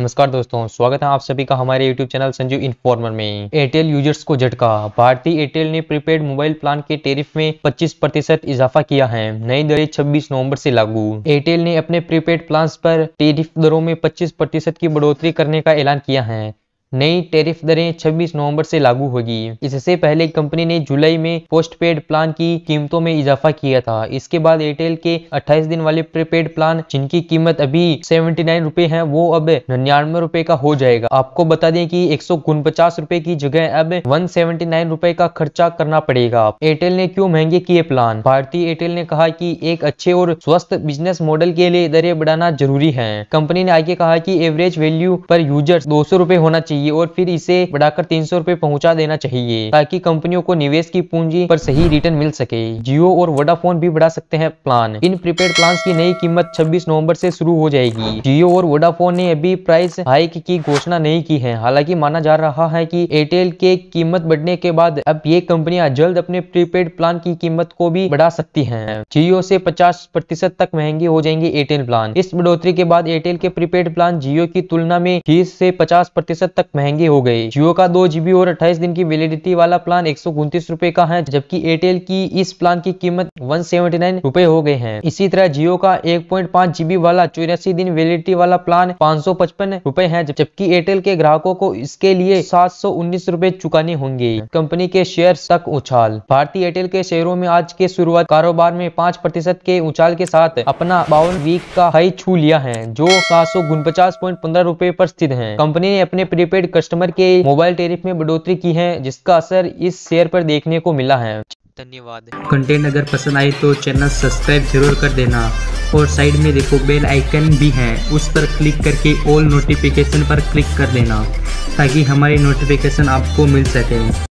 नमस्कार दोस्तों स्वागत है आप सभी का हमारे YouTube चैनल संजीव इन्फॉर्मर में एयरटेल यूजर्स को झटका भारतीय एयरटेल ने प्रीपेड मोबाइल प्लान के टेरिफ में 25 प्रतिशत इजाफा किया है नई दरें 26 नवंबर से लागू एयरटेल ने अपने प्रीपेड प्लान पर टेरिफ दरों में 25 प्रतिशत की बढ़ोतरी करने का ऐलान किया है नई टेरिफ दरें 26 नवंबर से लागू होगी इससे पहले कंपनी ने जुलाई में पोस्ट पेड प्लान की कीमतों में इजाफा किया था इसके बाद एयरटेल के 28 दिन वाले प्रीपेड प्लान जिनकी कीमत अभी सेवेंटी नाइन रुपए है वो अब निन्यानवे रुपए का हो जाएगा आपको बता दें कि एक सौ रुपए की जगह अब वन सेवेंटी नाइन रुपए का खर्चा करना पड़ेगा एयरटेल ने क्यों महंगे किए प्लान भारतीय एयरटेल ने कहा की एक अच्छे और स्वस्थ बिजनेस मॉडल के लिए दरें बढ़ाना जरूरी है कंपनी ने आगे कहा की एवरेज वैल्यू पर यूजर दो सौ होना चाहिए चाहिए और फिर इसे बढ़ाकर तीन सौ रूपए पहुँचा देना चाहिए ताकि कंपनियों को निवेश की पूंजी पर सही रिटर्न मिल सके जियो और वोडाफोन भी बढ़ा सकते हैं प्लान इन प्रीपेड प्लान की नई कीमत छब्बीस नवम्बर ऐसी शुरू हो जाएगी जियो और वोडाफोन ने अभी प्राइस हाइक की घोषणा नहीं की है हालांकि माना जा रहा है की एयरटेल के कीमत बढ़ने के बाद अब ये कंपनियां जल्द अपने प्रीपेड प्लान की कीमत को भी बढ़ा सकती है जियो से पचास प्रतिशत तक महंगे हो जाएंगे एयरटेल प्लान इस बढ़ोतरी के बाद एयरटेल के प्रीपेड प्लान जियो की तुलना में तीस से 50 प्रतिशत तक तक महंगी हो गई जियो का दो जीबी और अट्ठाईस दिन की वेलिडिटी वाला प्लान एक रूपए का है जबकि एयरटेल की इस प्लान की कीमत वन रूपए हो गए हैं इसी तरह जियो का एक जीबी वाला चौरासी दिन वेलिडिटी वाला प्लान पाँच रूपए है जबकि एयरटेल के ग्राहकों को इसके लिए सात सौ उन्नीस रूपए चुकाने होंगे कंपनी के शेयर तक उछाल भारतीय एयरटेल के शेयरों में आज के शुरुआत कारोबार में पाँच प्रतिशत के उछाल के साथ अपना बावन वीक का हाई छू लिया है जो सात सौ पॉइंट रुपए पर स्थित है कंपनी ने अपने प्रीपेड प्रीपेड कस्टमर के मोबाइल टेरिफ में बढ़ोतरी की है जिसका असर इस शेयर पर देखने को मिला है धन्यवाद कंटेंट अगर पसंद आए तो चैनल सब्सक्राइब जरूर कर देना और साइड में देखो बेल आइकन भी है उस पर क्लिक करके ऑल नोटिफिकेशन पर क्लिक कर देना ताकि हमारी नोटिफिकेशन आपको मिल सके